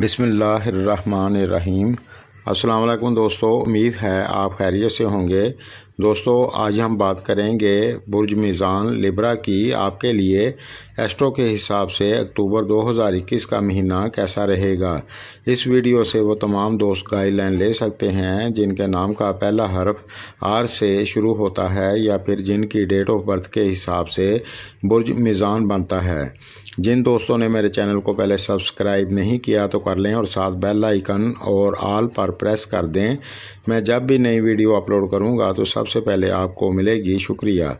बिसमीम अल्लाम दोस्तों उम्मीद है आप खैरियत से होंगे दोस्तों आज हम बात करेंगे बुर्ज मीज़ान लिब्रा की आपके लिए एस्ट्रो के हिसाब से अक्टूबर 2021 का महीना कैसा रहेगा इस वीडियो से वो तमाम दोस्त गाइडलाइन ले सकते हैं जिनके नाम का पहला हर्फ आर से शुरू होता है या फिर जिनकी डेट ऑफ बर्थ के हिसाब से बुर्ज मीज़ान बनता है जिन दोस्तों ने मेरे चैनल को पहले सब्सक्राइब नहीं किया तो कर लें और साथ बेल आइकन और आल पर प्रेस कर दें मैं जब भी नई वीडियो अपलोड करूँगा तो सब सबसे पहले आपको मिलेगी शुक्रिया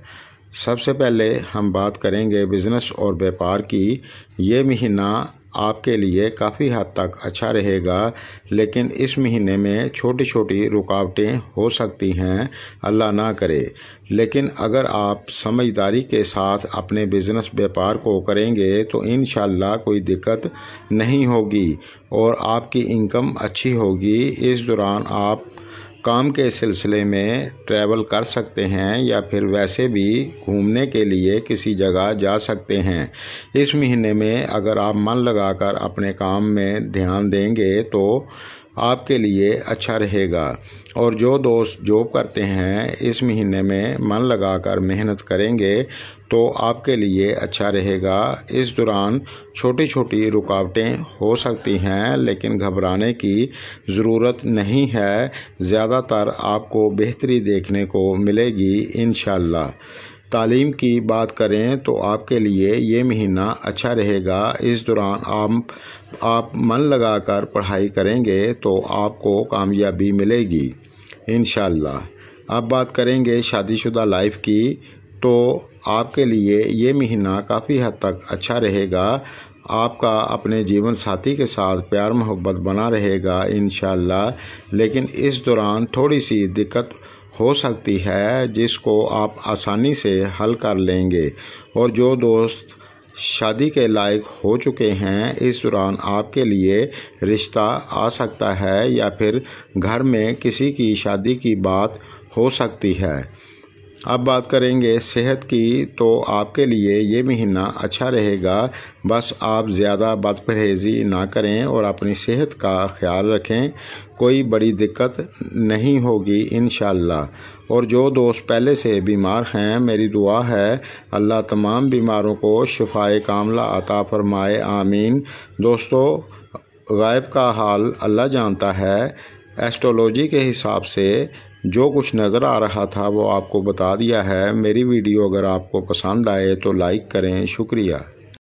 सबसे पहले हम बात करेंगे बिज़नेस और व्यापार की ये महीना आपके लिए काफ़ी हद तक अच्छा रहेगा लेकिन इस महीने में छोटी छोटी रुकावटें हो सकती हैं अल्लाह ना करे लेकिन अगर आप समझदारी के साथ अपने बिज़नेस व्यापार को करेंगे तो इन कोई दिक्कत नहीं होगी और आपकी इनकम अच्छी होगी इस दौरान आप काम के सिलसिले में ट्रैवल कर सकते हैं या फिर वैसे भी घूमने के लिए किसी जगह जा सकते हैं इस महीने में अगर आप मन लगाकर अपने काम में ध्यान देंगे तो आपके लिए अच्छा रहेगा और जो दोस्त जॉब करते हैं इस महीने में मन लगाकर मेहनत करेंगे तो आपके लिए अच्छा रहेगा इस दौरान छोटी छोटी रुकावटें हो सकती हैं लेकिन घबराने की ज़रूरत नहीं है ज़्यादातर आपको बेहतरी देखने को मिलेगी इन तालीम की बात करें तो आपके लिए ये महीना अच्छा रहेगा इस दौरान आप आप मन लगाकर पढ़ाई करेंगे तो आपको कामयाबी मिलेगी इन अब बात करेंगे शादीशुदा लाइफ की तो आपके लिए ये महीना काफ़ी हद तक अच्छा रहेगा आपका अपने जीवन साथी के साथ प्यार मोहब्बत बना रहेगा इन लेकिन इस दौरान थोड़ी सी दिक्कत हो सकती है जिसको आप आसानी से हल कर लेंगे और जो दोस्त शादी के लायक हो चुके हैं इस दौरान आपके लिए रिश्ता आ सकता है या फिर घर में किसी की शादी की बात हो सकती है अब बात करेंगे सेहत की तो आपके लिए ये महीना अच्छा रहेगा बस आप ज़्यादा बदपरहेज़ी ना करें और अपनी सेहत का ख्याल रखें कोई बड़ी दिक्कत नहीं होगी इन और जो दोस्त पहले से बीमार हैं मेरी दुआ है अल्लाह तमाम बीमारों को शफाए कामला अता फरमाए आमीन दोस्तों गायब का हाल अल्लाह जानता है एस्ट्रोलॉजी के हिसाब से जो कुछ नज़र आ रहा था वो आपको बता दिया है मेरी वीडियो अगर आपको पसंद आए तो लाइक करें शुक्रिया